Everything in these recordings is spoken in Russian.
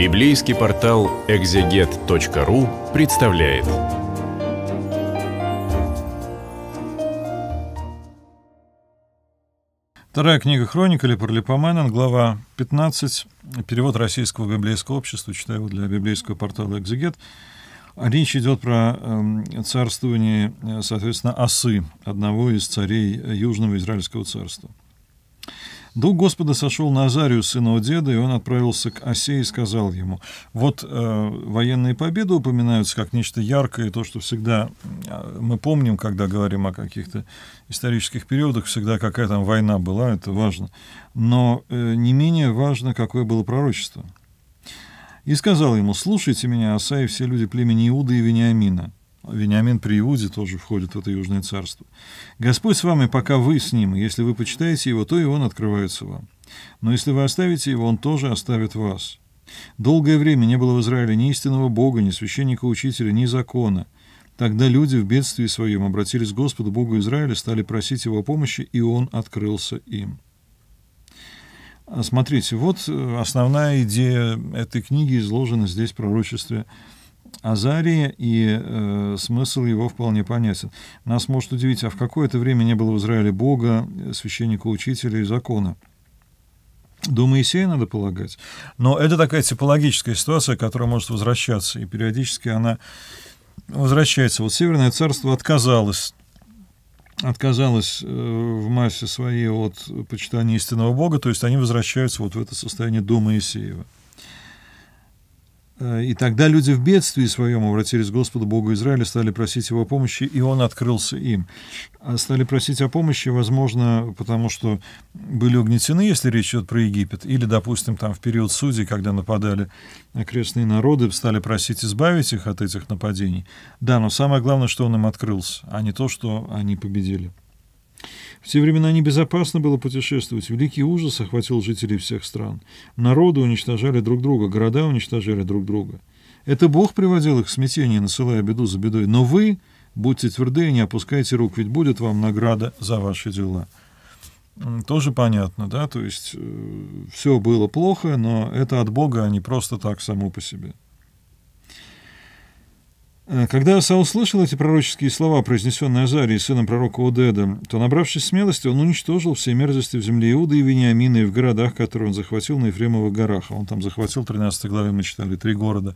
Библейский портал экзегет.ру представляет. Вторая книга хроник или «Парлипоменон», глава 15, перевод Российского библейского общества, читаю его для библейского портала «Экзегет». Речь идет про эм, э, царствование, соответственно, осы, одного из царей Южного Израильского царства. Дух Господа сошел на Азарию, сына у Деда, и он отправился к Осе и сказал ему. Вот э, военные победы упоминаются как нечто яркое, то, что всегда э, мы помним, когда говорим о каких-то исторических периодах, всегда какая там война была, это важно. Но э, не менее важно, какое было пророчество. И сказал ему, слушайте меня, Оса и все люди племени Иуда и Вениамина, а Вениамин при Иуде тоже входит в это южное царство. Господь с вами, пока вы с ним, если вы почитаете его, то и он открывается вам. Но если вы оставите его, он тоже оставит вас. Долгое время не было в Израиле ни истинного Бога, ни священника-учителя, ни закона. Тогда люди в бедствии своем обратились к Господу Богу Израиля, стали просить его помощи, и он открылся им. А смотрите, вот э, основная идея этой книги изложена здесь в пророчестве Азария, и э, смысл его вполне понятен. Нас может удивить, а в какое-то время не было в Израиле Бога, э, священника, учителя и закона. До Моисея, надо полагать. Но это такая типологическая ситуация, которая может возвращаться, и периодически она возвращается. Вот Северное царство отказалось отказалась э, в массе своей от почитания истинного Бога, то есть они возвращаются вот в это состояние до Моисеева. Э, и тогда люди в бедствии своем обратились к Господу Богу Израиля, стали просить его помощи, и он открылся им. А стали просить о помощи, возможно, потому что были угнетены, если речь идет про Египет, или, допустим, там в период судей, когда нападали окрестные народы, стали просить избавить их от этих нападений. Да, но самое главное, что он им открылся, а не то, что они победили. В те времена небезопасно было путешествовать, великий ужас охватил жителей всех стран. Народы уничтожали друг друга, города уничтожали друг друга. Это Бог приводил их в смятение, насылая беду за бедой. Но вы будьте тверды и не опускайте рук, ведь будет вам награда за ваши дела. Тоже понятно, да, то есть э, все было плохо, но это от Бога, а не просто так само по себе. Э, когда Аса услышал эти пророческие слова, произнесенные Азарией, сыном пророка Удеда, то, набравшись смелости, он уничтожил все мерзости в земле Иуда и Вениамина и в городах, которые он захватил на Ефремовых горах. он там захватил, 13 главе мы читали, три города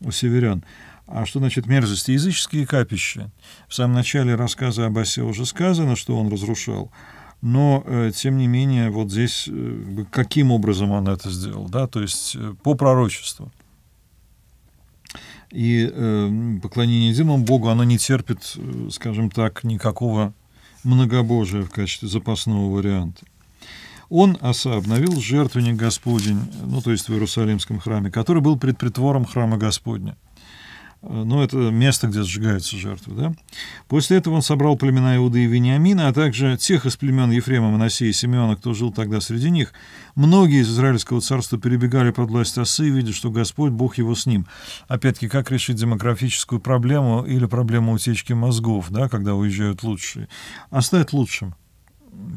у северян. А что значит мерзости? Языческие капища. В самом начале рассказа об Осе уже сказано, что он разрушал. Но, э, тем не менее, вот здесь э, каким образом он это сделал, да, то есть по пророчеству. И э, поклонение единому Богу, оно не терпит, э, скажем так, никакого многобожия в качестве запасного варианта. Он, Аса, обновил жертвенник Господень, ну, то есть в Иерусалимском храме, который был пред притвором храма Господня. Э, ну, это место, где сжигаются жертвы, да? После этого он собрал племена Иуда и Вениамина, а также тех из племен Ефрема, Моносея и Симеона, кто жил тогда среди них. Многие из Израильского царства перебегали под власть осы, видя, что Господь, Бог его с ним. Опять-таки, как решить демографическую проблему или проблему утечки мозгов, да, когда уезжают лучшие? Оставить а лучшим.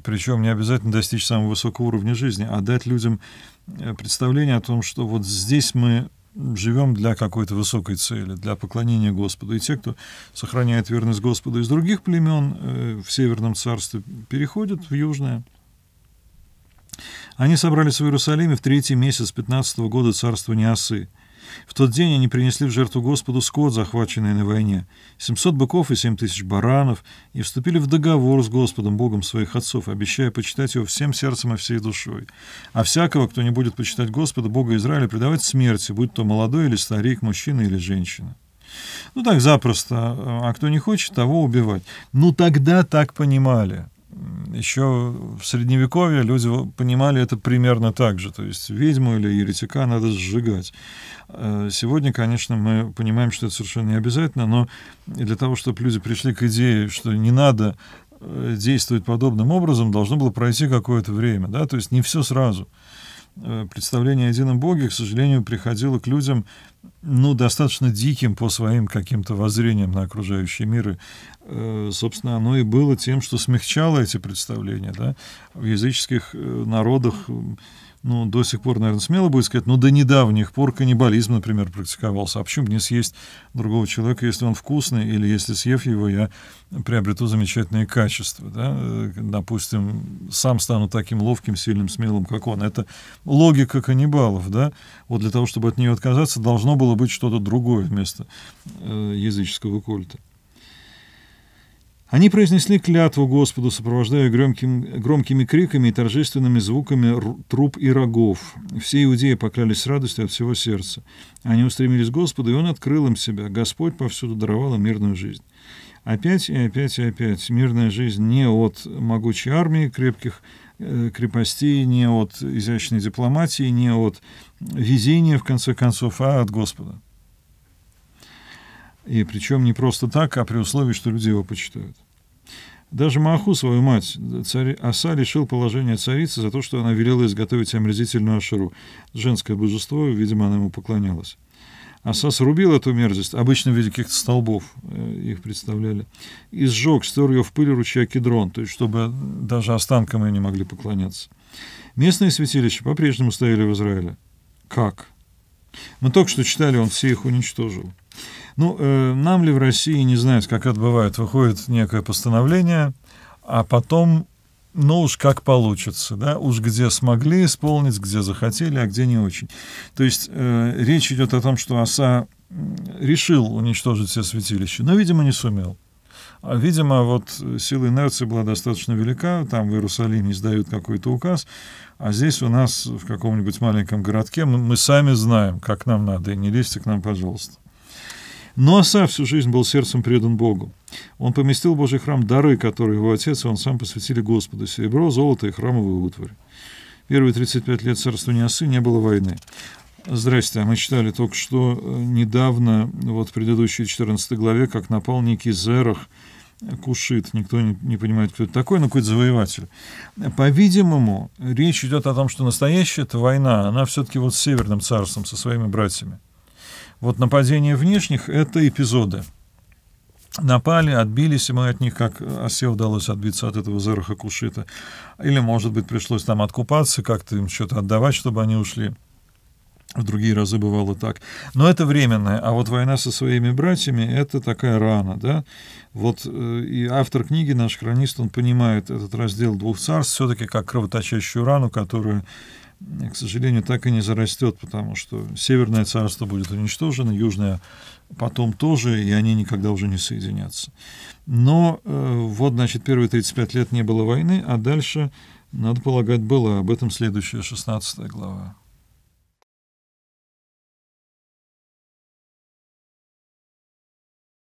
Причем не обязательно достичь самого высокого уровня жизни, а дать людям э, представление о том, что вот здесь мы живем для какой-то высокой цели, для поклонения Господу. И те, кто сохраняет верность Господу из других племен э, в Северном Царстве, переходят в Южное. Они собрались в Иерусалиме в третий месяц 15 -го года царства Неосы. В тот день они принесли в жертву Господу скот, захваченный на войне, 700 быков и 7 тысяч баранов, и вступили в договор с Господом, Богом своих отцов, обещая почитать его всем сердцем и всей душой. А всякого, кто не будет почитать Господа, Бога Израиля, предавать смерти, будь то молодой или старик, мужчина или женщина. Ну так запросто, а кто не хочет, того убивать. Ну тогда так понимали еще в средневековье люди понимали это примерно так же. То есть ведьму или еретика надо сжигать. Э, сегодня, конечно, мы понимаем, что это совершенно не обязательно, но для того, чтобы люди пришли к идее, что не надо э, действовать подобным образом, должно было пройти какое-то время. Да? То есть не все сразу. Э, представление о едином Боге, к сожалению, приходило к людям, ну, достаточно диким по своим каким-то воззрениям на окружающий мир. И, э, собственно, оно и было тем, что смягчало эти представления, да, в языческих э, народах ну, до сих пор, наверное, смело будет сказать, но до недавних пор каннибализм, например, практиковался. А почему бы не съесть другого человека, если он вкусный, или если съев его, я приобрету замечательные качества, да? Э, допустим, сам стану таким ловким, сильным, смелым, как он. Это логика каннибалов, да? Вот для того, чтобы от нее отказаться, должно было быть что-то другое вместо э, языческого культа. Они произнесли клятву Господу, сопровождая громким, громкими криками и торжественными звуками труб и рогов. Все иудеи поклялись с радостью от всего сердца. Они устремились к Господу, и Он открыл им себя. Господь повсюду даровал им мирную жизнь. Опять и опять и опять мирная жизнь не от могучей армии, крепких э, крепостей, не от изящной дипломатии, не от везения, в конце концов, а от Господа. И причем не просто так, а при условии, что люди его почитают. Даже Мааху, свою мать, царь Аса лишил положения царицы за то, что она велела изготовить омерзительную Ашеру. Женское божество, видимо, она ему поклонялась. Аса срубил эту мерзость, обычно в виде каких-то столбов э, их представляли, и сжег, стер ее в пыль ручья Кедрон, то есть чтобы даже останкам ее не могли поклоняться. Местные святилища по-прежнему стояли в Израиле. Как? Мы только что читали, он все их уничтожил. Ну, э, нам ли в России, не знаю, как это бывает, выходит некое постановление, а потом, ну уж как получится, да, уж где смогли исполнить, где захотели, а где не очень. То есть э, речь идет о том, что ОСА решил уничтожить все святилища, но, видимо, не сумел. А, видимо, вот сила инерции была достаточно велика, там в Иерусалиме издают какой-то указ, а здесь у нас в каком-нибудь маленьком городке мы, мы сами знаем, как нам надо, и не лезьте к нам, пожалуйста. Но Аса всю жизнь был сердцем предан Богу. Он поместил в Божий храм дары, которые его отец и он сам посвятили Господу, серебро, золото и храмовую утварь. Первые 35 лет царствования Асы не было войны. Здрасте, а мы читали только что э, недавно, вот в предыдущей 14 главе, как напал некий Зерах, Кушит, никто не, не понимает, кто это такой, но какой-то завоеватель. По-видимому, речь идет о том, что настоящая эта война, она все-таки вот с Северным царством, со своими братьями. Вот нападение внешних — это эпизоды. Напали, отбились мы от них, как осе удалось отбиться от этого Зераха Кушита. Или, может быть, пришлось там откупаться, как-то им что-то отдавать, чтобы они ушли. В другие разы бывало так. Но это временное. А вот война со своими братьями — это такая рана, да? Вот э, и автор книги, наш хронист, он понимает этот раздел двух царств все-таки как кровоточащую рану, которую Э, к сожалению, так и не зарастет, потому что Северное царство будет уничтожено, Южное потом тоже, и они никогда уже не соединятся. Но э, вот, значит, первые 35 лет не было войны, а дальше, надо полагать, было. Об этом следующая 16 глава.